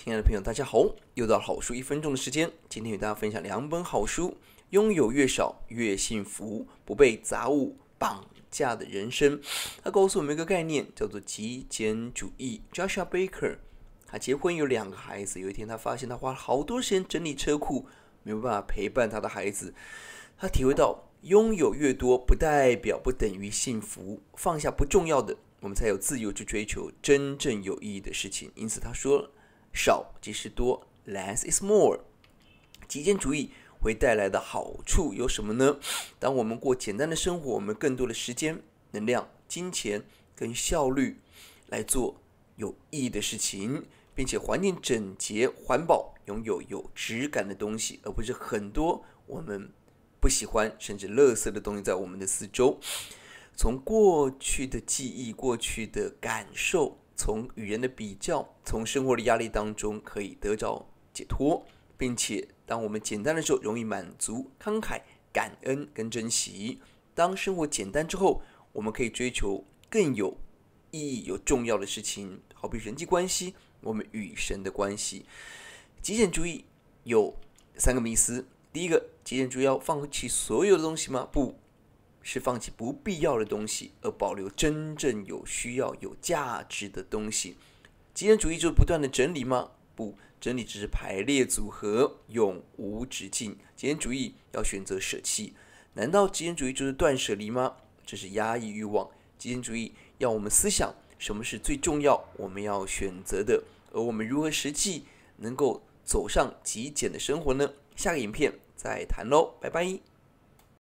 亲爱的朋友，大家好！又到了好书一分钟的时间，今天与大家分享两本好书。拥有越少越幸福，不被杂物绑架的人生。他告诉我们一个概念，叫做极简主义。Joshua Baker，他结婚有两个孩子。有一天，他发现他花了好多时间整理车库，没有办法陪伴他的孩子。他体会到，拥有越多不代表不等于幸福。放下不重要的，我们才有自由去追求真正有意义的事情。因此，他说。少即是多，less is more。极简主义会带来的好处有什么呢？当我们过简单的生活，我们更多的时间、能量、金钱跟效率来做有意义的事情，并且环境整洁、环保，拥有有质感的东西，而不是很多我们不喜欢甚至垃圾的东西在我们的四周。从过去的记忆、过去的感受。从与人的比较，从生活的压力当中可以得着解脱，并且当我们简单的时候，容易满足、慷慨、感恩跟珍惜。当生活简单之后，我们可以追求更有意义、有重要的事情，好比人际关系，我们与神的关系。极简主义有三个迷思，第一个，极简主义要放弃所有的东西吗？不。是放弃不必要的东西，而保留真正有需要、有价值的东西。极简主义就是不断的整理吗？不，整理只是排列组合，永无止境。极简主义要选择舍弃。难道极简主义就是断舍离吗？这是压抑欲望。极简主义要我们思想什么是最重要，我们要选择的。而我们如何实际能够走上极简的生活呢？下个影片再谈喽，拜拜。